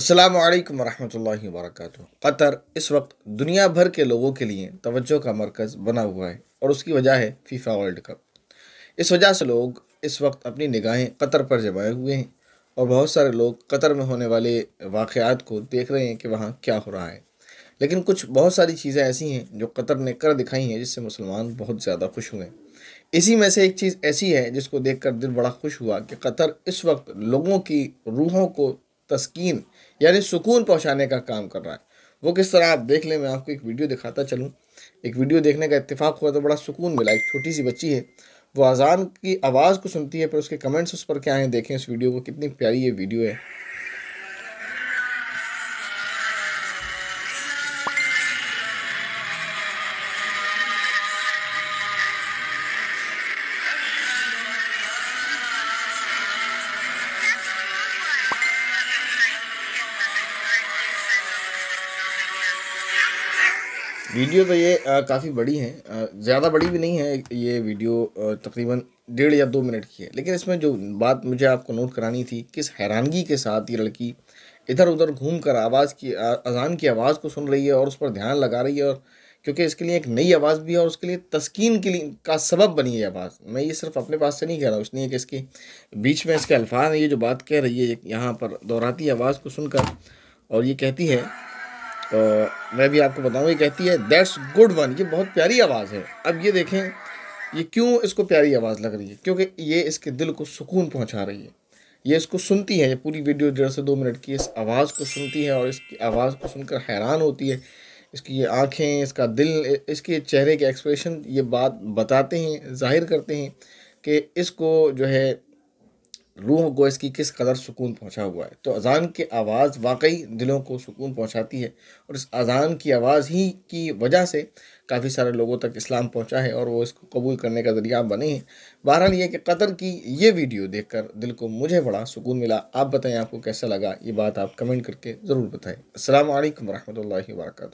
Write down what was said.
असलम वरहमल वरक कतर इस वक्त दुनिया भर के लोगों के लिए तोज्जो का मरकज़ बना हुआ है और उसकी वजह है फीफा वर्ल्ड कप इस वजह से लोग इस वक्त अपनी निगाहें कतर पर जमाए हुए हैं और बहुत सारे लोग कतर में होने वाले वाक़ात को देख रहे हैं कि वहाँ क्या हो रहा है लेकिन कुछ बहुत सारी चीज़ें ऐसी हैं जो कतर ने कर दिखाई हैं जिससे मुसलमान बहुत ज़्यादा खुश हुए इसी में से एक चीज़ ऐसी है जिसको देखकर दिल बड़ा खुश हुआ कि कतर इस वक्त लोगों की रूहों को तस्कीन यानी सुकून पहुंचाने का काम कर रहा है वो किस तरह आप देख लें मैं आपको एक वीडियो दिखाता चलूँ एक वीडियो देखने का इतफ़ाक हुआ तो बड़ा सुकून मिला एक छोटी सी बच्ची है वो अजान की आवाज़ को सुनती है पर उसके कमेंट्स उस पर क्या हैं देखें उस वीडियो को कितनी प्यारी ये वीडियो है वीडियो तो ये काफ़ी बड़ी है ज़्यादा बड़ी भी नहीं है ये वीडियो तकरीबन डेढ़ या दो मिनट की है लेकिन इसमें जो बात मुझे आपको नोट करानी थी किस हैरानगी के साथ ये लड़की इधर उधर घूम कर आवाज़ की अजान की आवाज़ को सुन रही है और उस पर ध्यान लगा रही है और क्योंकि इसके लिए एक नई आवाज़ भी है और उसके लिए तस्कीन के लिए का सबब बनी है आवाज़ मैं ये सिर्फ अपने पास से नहीं कह रहा हूँ इसलिए कि इसके बीच में इसके अल्फाज हैं ये जो बात कह रही है यहाँ पर दोहराती आवाज़ को सुनकर और ये कहती है तो मैं भी आपको बताऊँ ये कहती है दैट्स गुड वन ये बहुत प्यारी आवाज़ है अब ये देखें ये क्यों इसको प्यारी आवाज़ लग रही है क्योंकि ये इसके दिल को सुकून पहुँचा रही है ये इसको सुनती है ये पूरी वीडियो डेढ़ से दो मिनट की इस आवाज़ को सुनती है और इसकी आवाज़ को सुनकर हैरान होती है इसकी ये आँखें इसका दिल इसके चेहरे के एक्सप्रेशन ये बात बताते हैं जाहिर करते हैं कि इसको जो है रूह को इसकी किस कदर सुकून पहुंचा हुआ है तो अज़ान की आवाज़ वाकई दिलों को सुकून पहुंचाती है और इस अज़ान की आवाज़ ही की वजह से काफ़ी सारे लोगों तक इस्लाम पहुंचा है और वो इसको कबूल करने का ज़रिया बने हैं बहरहाल ये कि कतर की ये वीडियो देखकर दिल को मुझे बड़ा सुकून मिला आप बताएं आपको कैसा लगा ये बात आप कमेंट करके ज़रूर बताएँ असल वरहमल वर्का